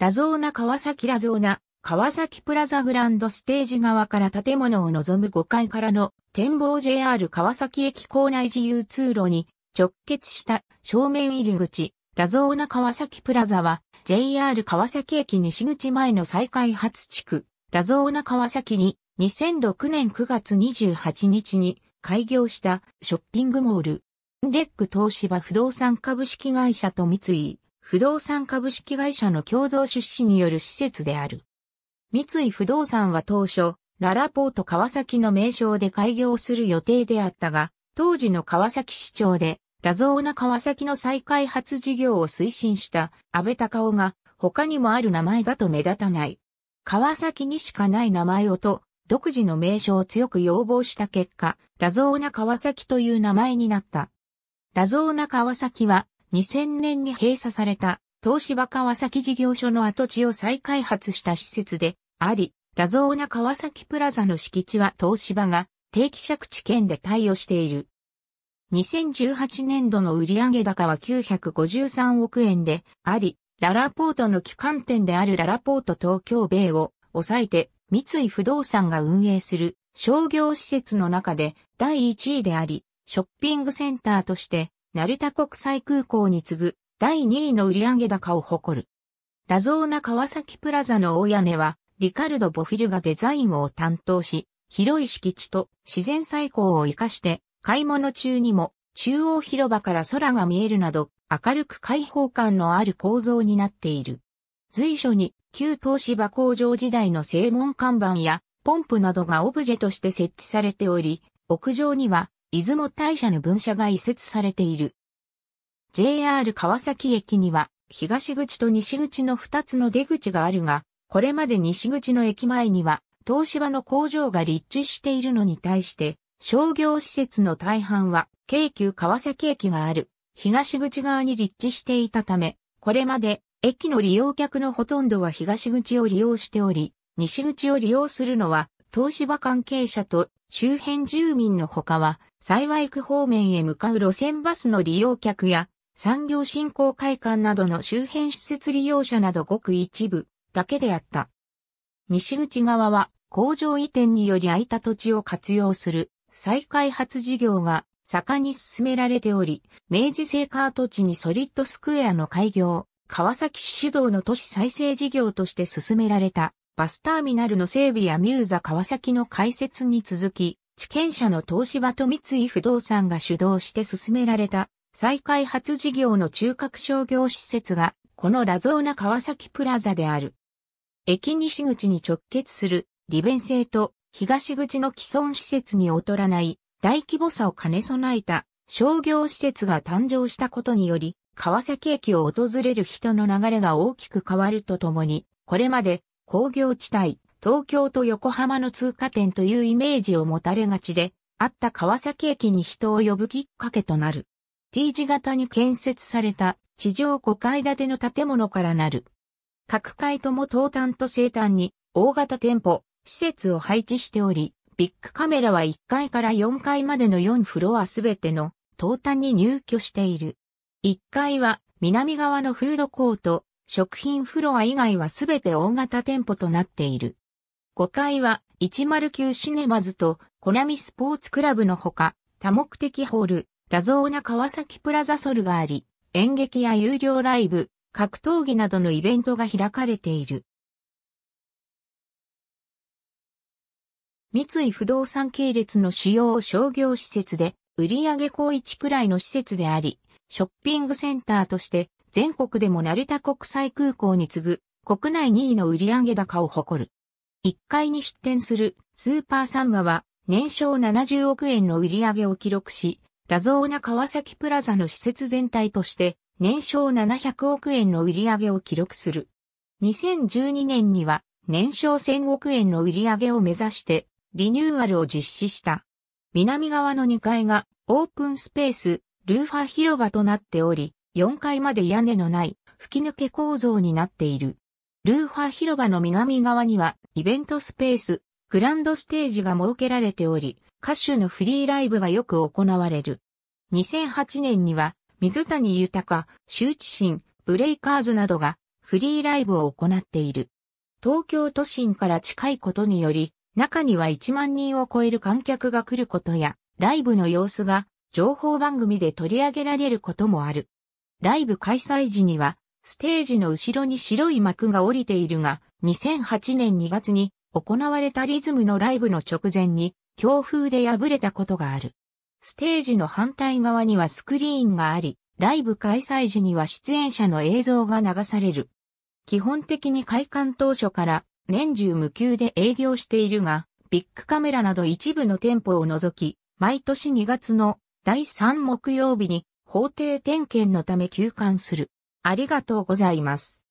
ラゾーナ川崎ラゾーナ、川崎プラザグランドステージ側から建物を望む5階からの展望 JR 川崎駅構内自由通路に直結した正面入り口、ラゾーナ川崎プラザは JR 川崎駅西口前の再開発地区、ラゾーナ川崎に2006年9月28日に開業したショッピングモール。レック東芝不動産株式会社と三井、不動産株式会社の共同出資による施設である。三井不動産は当初、ララポート川崎の名称で開業する予定であったが、当時の川崎市長で、ラゾーナ川崎の再開発事業を推進した安倍隆夫が、他にもある名前だと目立たない。川崎にしかない名前をと、独自の名称を強く要望した結果、ラゾーナ川崎という名前になった。ラゾーナ川崎は2000年に閉鎖された東芝川崎事業所の跡地を再開発した施設であり、ラゾーナ川崎プラザの敷地は東芝が定期借地権で対応している。2018年度の売上高は953億円であり、ララポートの機関店であるララポート東京米を抑えて三井不動産が運営する商業施設の中で第1位であり、ショッピングセンターとして成田国際空港に次ぐ第2位の売上高を誇る。ラゾーナ川崎プラザの大屋根は、リカルド・ボフィルがデザインを担当し、広い敷地と自然最高を活かして、買い物中にも中央広場から空が見えるなど、明るく開放感のある構造になっている。随所に旧東芝工場時代の正門看板やポンプなどがオブジェとして設置されており、屋上には出雲大社の分社が移設されている。JR 川崎駅には東口と西口の2つの出口があるが、これまで西口の駅前には東芝の工場が立地しているのに対して、商業施設の大半は京急川崎駅がある東口側に立地していたため、これまで駅の利用客のほとんどは東口を利用しており、西口を利用するのは東芝関係者と周辺住民のほかは、幸い区方面へ向かう路線バスの利用客や、産業振興会館などの周辺施設利用者などごく一部だけであった。西口側は工場移転により空いた土地を活用する再開発事業が盛んに進められており、明治製カート地にソリッドスクエアの開業、川崎市主導の都市再生事業として進められたバスターミナルの整備やミューザ川崎の開設に続き、地権者の東芝と三井不動産が主導して進められた再開発事業の中核商業施設が、このラゾーナ川崎プラザである。駅西口に直結する利便性と東口の既存施設に劣らない大規模さを兼ね備えた商業施設が誕生したことにより、川崎駅を訪れる人の流れが大きく変わるとともに、これまで工業地帯、東京と横浜の通過点というイメージを持たれがちで、あった川崎駅に人を呼ぶきっかけとなる。T 字型に建設された地上5階建ての建物からなる。各階とも東端と西端に大型店舗、施設を配置しており、ビッグカメラは1階から4階までの4フロアすべての東端に入居している。1階は南側のフードコート、食品フロア以外はすべて大型店舗となっている。5階は109シネマズとコナミスポーツクラブのほか、多目的ホール、ラゾーナ川崎プラザソルがあり、演劇や有料ライブ、格闘技などのイベントが開かれている。三井不動産系列の主要商業施設で、売上高1くらいの施設であり、ショッピングセンターとして全国でも成田国際空港に次ぐ国内2位の売上高を誇る。1階に出店するスーパーサンマは年商70億円の売上を記録し、ラゾーナ川崎プラザの施設全体として年商700億円の売上を記録する。2012年には年商1000億円の売上を目指してリニューアルを実施した。南側の2階がオープンスペース、ルーファ広場となっており、4階まで屋根のない吹き抜け構造になっている。ルーファ広場の南側にはイベントスペース、グランドステージが設けられており、歌手のフリーライブがよく行われる。2008年には水谷豊、周知心、ブレイカーズなどがフリーライブを行っている。東京都心から近いことにより、中には1万人を超える観客が来ることや、ライブの様子が情報番組で取り上げられることもある。ライブ開催時には、ステージの後ろに白い幕が降りているが、2008年2月に行われたリズムのライブの直前に、強風で破れたことがある。ステージの反対側にはスクリーンがあり、ライブ開催時には出演者の映像が流される。基本的に開館当初から年中無休で営業しているが、ビッグカメラなど一部の店舗を除き、毎年2月の第3木曜日に法定点検のため休館する。ありがとうございます。